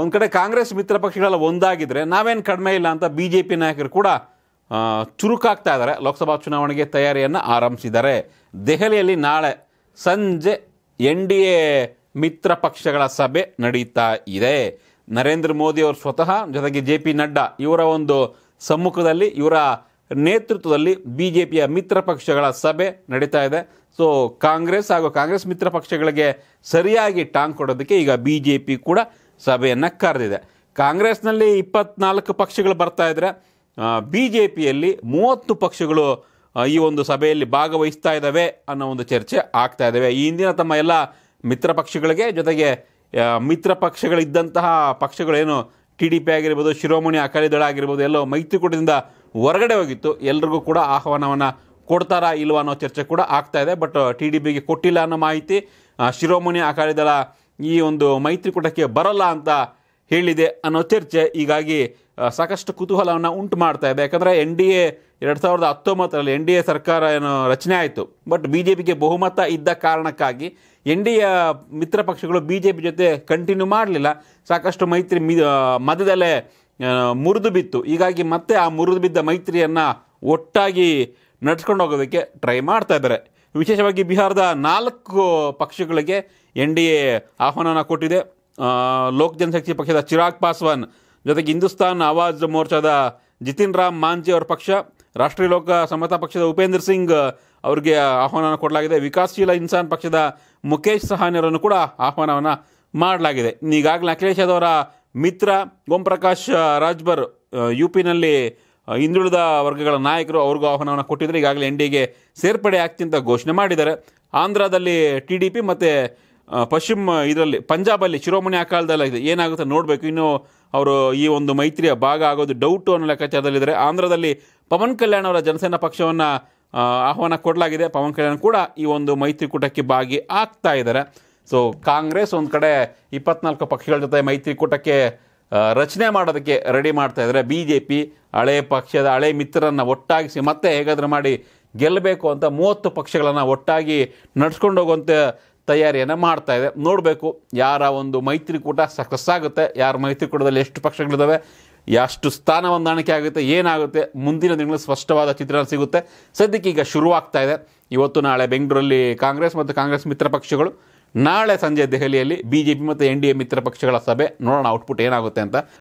ಒಂದು ಕಡೆ ಕಾಂಗ್ರೆಸ್ ಮಿತ್ರ ಪಕ್ಷಗಳೆಲ್ಲ ಒಂದಾಗಿದ್ದರೆ ನಾವೇನು ಕಡಿಮೆ ಇಲ್ಲ ಅಂತ ಬಿ ಜೆ ಪಿ ನಾಯಕರು ಕೂಡ ಚುರುಕಾಗ್ತಾ ಇದ್ದಾರೆ ಲೋಕಸಭಾ ಚುನಾವಣೆಗೆ ತಯಾರಿಯನ್ನು ಆರಂಭಿಸಿದ್ದಾರೆ ದೆಹಲಿಯಲ್ಲಿ ನಾಳೆ ಸಂಜೆ ಎನ್ ಡಿ ಎ ಮಿತ್ರ ಪಕ್ಷಗಳ ಸಭೆ ನಡೀತಾ ಇದೆ ನರೇಂದ್ರ ಮೋದಿ ಅವರು ಸ್ವತಃ ಜೊತೆಗೆ ಜೆ ಪಿ ನಡ್ಡಾ ಇವರ ಒಂದು ಸಮ್ಮುಖದಲ್ಲಿ ಇವರ ನೇತೃತ್ವದಲ್ಲಿ ಬಿ ಜೆ ಪಿಯ ಮಿತ್ರ ಪಕ್ಷಗಳ ಸಭೆ ನಡೀತಾ ಇದೆ ಸೊ ಕಾಂಗ್ರೆಸ್ ಹಾಗೂ ಕಾಂಗ್ರೆಸ್ ಮಿತ್ರ ಪಕ್ಷಗಳಿಗೆ ಸರಿಯಾಗಿ ಟಾಂಗ್ ಕೊಡೋದಕ್ಕೆ ಈಗ ಬಿ ಜೆ ಪಿ ಕೂಡ ಸಭೆಯನ್ನು ಕರೆದಿದೆ ಕಾಂಗ್ರೆಸ್ನಲ್ಲಿ ಇಪ್ಪತ್ನಾಲ್ಕು ಪಕ್ಷಗಳು ಬರ್ತಾ ಇದ್ದರೆ ಬಿ ಜೆ ಪಿಯಲ್ಲಿ ಮೂವತ್ತು ಪಕ್ಷಗಳು ಈ ಒಂದು ಸಭೆಯಲ್ಲಿ ಭಾಗವಹಿಸ್ತಾ ಇದ್ದಾವೆ ಅನ್ನೋ ಒಂದು ಚರ್ಚೆ ಆಗ್ತಾ ಇದ್ದಾವೆ ಈ ಹಿಂದಿನ ತಮ್ಮ ಎಲ್ಲ ಮಿತ್ರ ಪಕ್ಷಗಳಿಗೆ ಜೊತೆಗೆ ಮಿತ್ರ ಪಕ್ಷಗಳಿದ್ದಂತಹ ಪಕ್ಷಗಳೇನು ಟಿ ಡಿ ಪಿ ಆಗಿರ್ಬೋದು ಶಿರೋಮಣಿ ಅಕಾಲಿ ದಳ ಆಗಿರ್ಬೋದು ಎಲ್ಲೋ ಮೈತ್ರಿಕೂಟದಿಂದ ಹೊರಗಡೆ ಹೋಗಿತ್ತು ಎಲ್ರಿಗೂ ಕೂಡ ಆಹ್ವಾನವನ್ನು ಕೊಡ್ತಾರಾ ಇಲ್ವ ಅನ್ನೋ ಚರ್ಚೆ ಕೂಡ ಆಗ್ತಾ ಇದೆ ಬಟ್ ಟಿ ಡಿ ಪಿಗೆ ಕೊಟ್ಟಿಲ್ಲ ಅನ್ನೋ ಮಾಹಿತಿ ಶಿರೋಮಣಿ ಅಕಾಲಿ ದಳ ಈ ಒಂದು ಮೈತ್ರಿಕೂಟಕ್ಕೆ ಬರಲ್ಲ ಅಂತ ಹೇಳಿದೆ ಅನ್ನೋ ಚರ್ಚೆ ಹೀಗಾಗಿ ಸಾಕಷ್ಟು ಕುತೂಹಲವನ್ನು ಉಂಟು ಮಾಡ್ತಾ ಇದೆ ಯಾಕಂದರೆ ಎನ್ ಡಿ ಎ ಎರಡು ಸಾವಿರದ ಹತ್ತೊಂಬತ್ತರಲ್ಲಿ ಎನ್ ಡಿ ಎ ಸರ್ಕಾರ ಏನು ರಚನೆ ಆಯಿತು ಬಟ್ ಬಿ ಜೆ ಪಿಗೆ ಬಹುಮತ ಇದ್ದ ಕಾರಣಕ್ಕಾಗಿ ಎನ್ ಡಿ ಎ ಮಿತ್ರ ಪಕ್ಷಗಳು ಬಿ ಜೆ ಪಿ ಜೊತೆ ಕಂಟಿನ್ಯೂ ಮಾಡಲಿಲ್ಲ ಸಾಕಷ್ಟು ಮೈತ್ರಿ ಮಿ ಮಧ್ಯದಲ್ಲೇ ಮುರಿದು ಬಿತ್ತು ಹೀಗಾಗಿ ಮತ್ತೆ ಆ ಮುರಿದು ಬಿದ್ದ ಮೈತ್ರಿಯನ್ನು ಒಟ್ಟಾಗಿ ನಡ್ಸ್ಕೊಂಡು ಹೋಗೋದಕ್ಕೆ ಟ್ರೈ ಮಾಡ್ತಾ ಇದ್ದಾರೆ ವಿಶೇಷವಾಗಿ ಬಿಹಾರದ ನಾಲ್ಕು ಪಕ್ಷಗಳಿಗೆ ಎನ್ ಡಿ ಎ ಆಹ್ವಾನ ಕೊಟ್ಟಿದೆ ಲೋಕ್ ಜನಶಕ್ತಿ ಪಕ್ಷದ ಚಿರಾಗ್ ಪಾಸ್ವಾನ್ ಜೊತೆಗೆ ಹಿಂದೂಸ್ತಾನ್ ಆವಾಜ್ ಮೋರ್ಚಾದ ಜಿತಿನ್ ರಾಮ್ ಮಾಂಜಿ ಅವರ ಪಕ್ಷ ರಾಷ್ಟ್ರೀಯ ಲೋಕ ಸಮತಾ ಪಕ್ಷದ ಉಪೇಂದ್ರ ಸಿಂಗ್ ಅವರಿಗೆ ಆಹ್ವಾನವನ್ನು ಕೊಡಲಾಗಿದೆ ವಿಕಾಸಶೀಲ ಇನ್ಸಾನ್ ಪಕ್ಷದ ಮುಖೇಶ್ ಸಹಾನಿಯವರನ್ನು ಕೂಡ ಆಹ್ವಾನವನ್ನು ಮಾಡಲಾಗಿದೆ ಈಗಾಗಲೇ ಅಖಿಲೇಶ್ ಯಾದವರ ಮಿತ್ರ ಓಂ ಪ್ರಕಾಶ್ ರಾಜ್ಬರ್ ಯು ಪಿನಲ್ಲಿ ಹಿಂದುಳಿದ ವರ್ಗಗಳ ನಾಯಕರು ಅವ್ರಿಗೂ ಆಹ್ವಾನವನ್ನು ಕೊಟ್ಟಿದ್ದಾರೆ ಈಗಾಗಲೇ ಎನ್ ಎಗೆ ಸೇರ್ಪಡೆ ಆಗ್ತಿ ಅಂತ ಘೋಷಣೆ ಮಾಡಿದ್ದಾರೆ ಆಂಧ್ರದಲ್ಲಿ ಟಿ ಡಿ ಪಿ ಮತ್ತು ಪಶ್ಚಿಮ ಇದರಲ್ಲಿ ಪಂಜಾಬಲ್ಲಿ ಶಿರೋಮಣಿ ಕಾಲದಲ್ಲಾಗಿದೆ ಏನಾಗುತ್ತೆ ನೋಡಬೇಕು ಇನ್ನು ಅವರು ಈ ಒಂದು ಮೈತ್ರಿಯ ಭಾಗ ಆಗೋದು ಡೌಟು ಅನ್ನೋ ಲೆಕ್ಕಾಚಾರದಲ್ಲಿದ್ದಾರೆ ಆಂಧ್ರದಲ್ಲಿ ಪವನ್ ಕಲ್ಯಾಣ್ ಅವರ ಜನಸೇನಾ ಪಕ್ಷವನ್ನು ಆಹ್ವಾನ ಕೊಡಲಾಗಿದೆ ಪವನ್ ಕಲ್ಯಾಣ್ ಕೂಡ ಈ ಒಂದು ಮೈತ್ರಿಕೂಟಕ್ಕೆ ಭಾಗಿ ಆಗ್ತಾ ಇದ್ದಾರೆ ಸೊ ಕಾಂಗ್ರೆಸ್ ಒಂದು ಕಡೆ ಇಪ್ಪತ್ನಾಲ್ಕು ಪಕ್ಷಗಳ ಜೊತೆ ಮೈತ್ರಿಕೂಟಕ್ಕೆ ರಚನೆ ಮಾಡೋದಕ್ಕೆ ರೆಡಿ ಮಾಡ್ತಾ ಇದ್ದಾರೆ ಬಿ ಜೆ ಪಿ ಹಳೆ ಪಕ್ಷದ ಹಳೆ ಮಿತ್ರರನ್ನು ಒಟ್ಟಾಗಿಸಿ ಮತ್ತೆ ಹೇಗಾದರೂ ಮಾಡಿ ಗೆಲ್ಲಬೇಕು ಅಂತ ಮೂವತ್ತು ಪಕ್ಷಗಳನ್ನು ಒಟ್ಟಾಗಿ ನಡ್ಸ್ಕೊಂಡು ಹೋಗುವಂಥ ತಯಾರಿಯನ್ನು ಮಾಡ್ತಾ ಇದೆ ನೋಡಬೇಕು ಯಾರ ಒಂದು ಮೈತ್ರಿಕೂಟ ಸಕ್ಸಸ್ ಆಗುತ್ತೆ ಯಾರ ಮೈತ್ರಿಕೂಟದಲ್ಲಿ ಎಷ್ಟು ಪಕ್ಷಗಳಿದ್ದಾವೆ ಎಷ್ಟು ಸ್ಥಾನ ಹೊಂದಾಣಿಕೆ ಆಗುತ್ತೆ ಏನಾಗುತ್ತೆ ಮುಂದಿನ ದಿನಗಳಲ್ಲಿ ಸ್ಪಷ್ಟವಾದ ಚಿತ್ರಣ ಸಿಗುತ್ತೆ ಸದ್ಯಕ್ಕೆ ಈಗ ಶುರುವಾಗ್ತಾ ಇದೆ ಇವತ್ತು ನಾಳೆ ಬೆಂಗಳೂರಲ್ಲಿ ಕಾಂಗ್ರೆಸ್ ಮತ್ತು ಕಾಂಗ್ರೆಸ್ ಮಿತ್ರ ಪಕ್ಷಗಳು ನಾಳೆ ಸಂಜೆ ದೆಹಲಿಯಲ್ಲಿ ಬಿ ಜೆ ಪಿ ಮತ್ತು ಎನ್ ಡಿ ಎ ಮಿತ್ರ ಪಕ್ಷಗಳ ಸಭೆ ನೋಡೋಣ ಔಟ್ಪುಟ್ ಏನಾಗುತ್ತೆ ಅಂತ